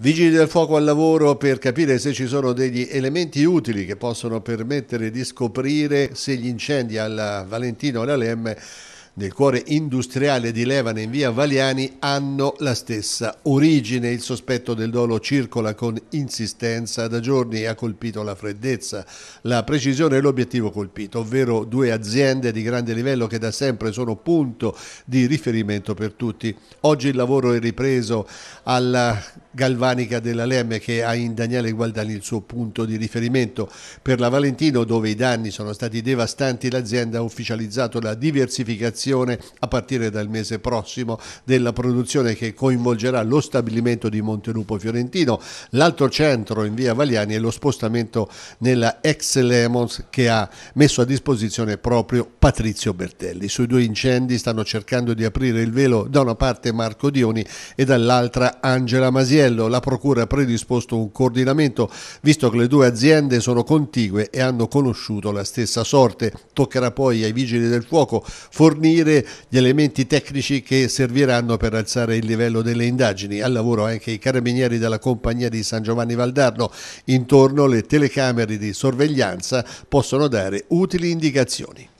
Vigili del fuoco al lavoro per capire se ci sono degli elementi utili che possono permettere di scoprire se gli incendi alla Valentino o alla Lemme nel cuore industriale di Levane in via Valiani hanno la stessa origine. Il sospetto del dolo circola con insistenza da giorni e ha colpito la freddezza, la precisione e l'obiettivo colpito, ovvero due aziende di grande livello che da sempre sono punto di riferimento per tutti. Oggi il lavoro è ripreso alla galvanica della Lemme che ha in Daniele Gualdani il suo punto di riferimento. Per la Valentino, dove i danni sono stati devastanti, l'azienda ha ufficializzato la diversificazione realizzazione a partire dal mese prossimo della produzione che coinvolgerà lo stabilimento di Montelupo Fiorentino, l'altro centro in via Valiani e lo spostamento nella ex Lemons che ha messo a disposizione proprio Patrizio Bertelli. Sui due incendi stanno cercando di aprire il velo da una parte Marco Dioni e dall'altra Angela Masiello. La Procura ha predisposto un coordinamento visto che le due aziende sono contigue e hanno conosciuto la stessa sorte. Toccherà poi ai vigili del fuoco fornire fornire gli elementi tecnici che serviranno per alzare il livello delle indagini. Al lavoro anche i carabinieri della compagnia di San Giovanni Valdarno. Intorno le telecamere di sorveglianza possono dare utili indicazioni.